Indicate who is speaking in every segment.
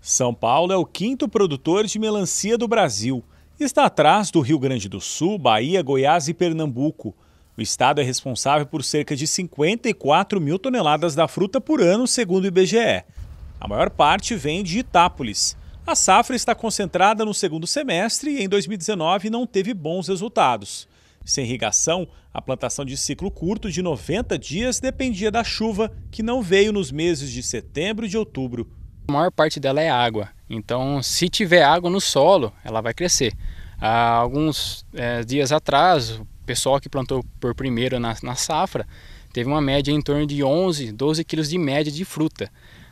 Speaker 1: São Paulo é o quinto produtor de melancia do Brasil. Está atrás do Rio Grande do Sul, Bahia, Goiás e Pernambuco. O estado é responsável por cerca de 54 mil toneladas da fruta por ano, segundo o IBGE. A maior parte vem de Itápolis. A safra está concentrada no segundo semestre e em 2019 não teve bons resultados. Sem irrigação, a plantação de ciclo curto de 90 dias dependia da chuva, que não veio nos meses de setembro e de outubro. A maior parte
Speaker 2: dela é água. Então, se tiver água no solo, ela vai crescer. Há alguns é, dias atrás, o pessoal que plantou por primeiro na, na, safra teve uma média em torno de 11, 12 quilos de média de fruta.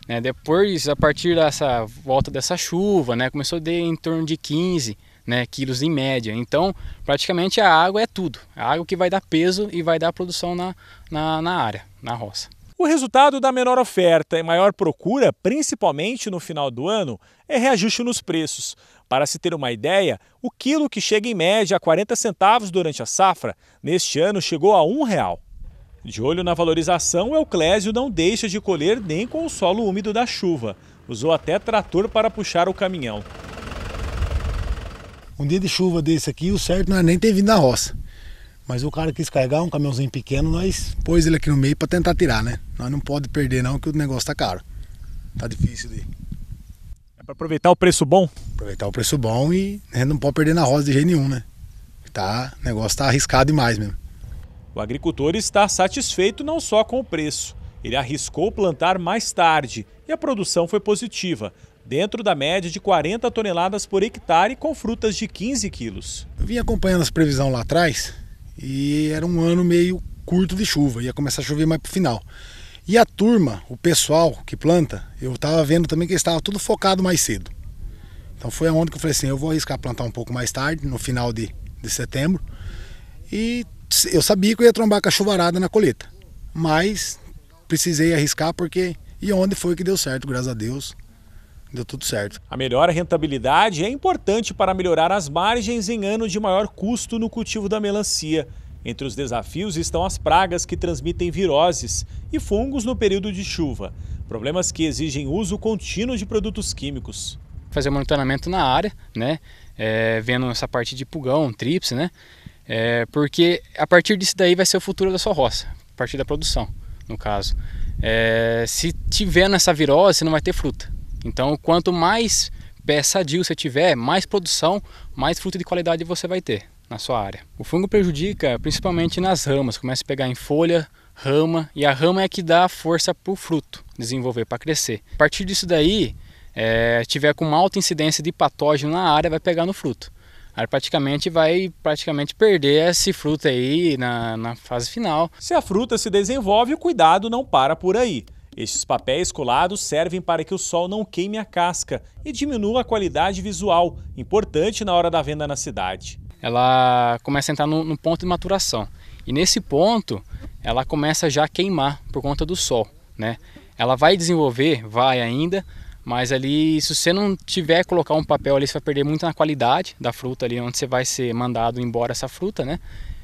Speaker 2: Né? Depois, a partir dessa volta dessa chuva, né, começou a ter em torno de 15 né, quilos em média. Então, praticamente a água é tudo. A água que vai dar peso e vai dar produção na, na, na área, na roça.
Speaker 1: O resultado da menor oferta e maior procura, principalmente no final do ano, é reajuste nos preços. Para se ter uma ideia, o quilo que chega em média a 40 centavos durante a safra, neste ano chegou a um real. De olho na valorização, o Euclésio não deixa de colher nem com o solo úmido da chuva. Usou até trator para puxar o caminhão.
Speaker 3: Um dia de chuva desse aqui, o certo não é nem ter vindo na roça. Mas o cara quis carregar um caminhãozinho pequeno, nós pôs ele aqui no meio para tentar tirar, né? Nós não pode perder não, que o negócio tá caro. Tá difícil de. É para aproveitar o preço bom? Aproveitar o preço bom e né, não pode perder na roda de jeito nenhum, né? Tá, o negócio tá arriscado demais mesmo.
Speaker 1: O agricultor está satisfeito não só com o preço. Ele arriscou plantar mais tarde e a produção foi positiva, dentro da média de 40 toneladas por hectare com frutas de 15 quilos.
Speaker 3: Eu vim acompanhando as previsões lá atrás e era um ano meio curto de chuva, ia começar a chover mais pro final. E a turma, o pessoal que planta, eu tava vendo também que estava tudo focado mais cedo. Então foi aonde que eu falei assim, eu vou arriscar plantar um pouco mais tarde, no final de, de setembro. E eu sabia que eu ia trombar com a chuvarada na colheita. Mas precisei arriscar porque e onde foi que deu certo, graças a Deus. Deu tudo certo.
Speaker 1: A melhor rentabilidade é importante para melhorar as margens em ano de maior custo no cultivo da melancia. Entre os desafios estão as pragas que transmitem viroses e fungos no período de chuva, problemas que exigem uso contínuo de produtos químicos. Fazer monitoramento na área, né? É, vendo essa parte de pulgão,
Speaker 2: trips, né? É, porque a partir disso daí vai ser o futuro da sua roça, a partir da produção, no caso. É, se tiver nessa virose, você não vai ter fruta. Então, quanto mais pé sadio você tiver, mais produção, mais fruta de qualidade você vai ter na sua área. O fungo prejudica principalmente nas ramas, começa a pegar em folha, rama, e a rama é que dá força para o fruto desenvolver, para crescer. A partir disso daí, é, tiver com uma alta incidência de patógeno na área, vai pegar no fruto. Aí praticamente vai
Speaker 1: praticamente perder esse fruto aí na, na fase final. Se a fruta se desenvolve, o cuidado não para por aí. Estes papéis colados servem para que o sol não queime a casca e diminua a qualidade visual, importante na hora da venda na cidade.
Speaker 2: Ela começa a entrar no, no ponto de maturação e nesse ponto ela começa já a queimar por conta do sol, né? Ela vai desenvolver, vai ainda, mas ali se você não tiver colocar um papel ali você vai perder muito na qualidade da fruta ali onde você vai ser mandado embora essa fruta, né?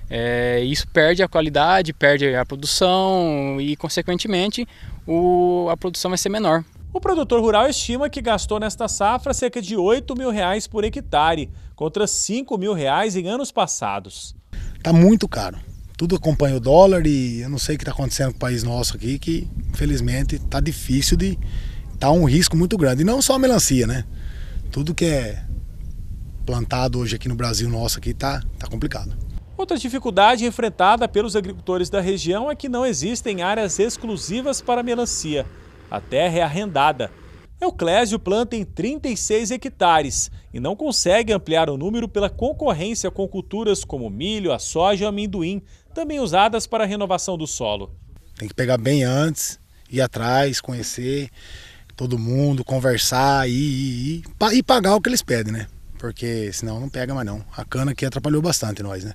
Speaker 2: É, isso perde a qualidade, perde a produção e, consequentemente, o, a produção vai ser menor.
Speaker 1: O produtor rural estima que gastou nesta safra cerca de 8 mil reais por hectare, contra 5 mil reais em anos passados.
Speaker 3: Está muito caro. Tudo acompanha o dólar e eu não sei o que está acontecendo com o país nosso aqui, que infelizmente está difícil de. está um risco muito grande. E não só a melancia, né? Tudo que é plantado hoje aqui no Brasil nosso aqui está tá complicado.
Speaker 1: Outra dificuldade enfrentada pelos agricultores da região é que não existem áreas exclusivas para melancia. A terra é arrendada. Euclésio planta em 36 hectares e não consegue ampliar o número pela concorrência com culturas como milho, a soja e o amendoim, também usadas para a renovação do solo.
Speaker 3: Tem que pegar bem antes, ir atrás, conhecer todo mundo, conversar e, e, e, e pagar o que eles pedem, né? Porque senão não pega mais não. A cana aqui atrapalhou bastante nós, né?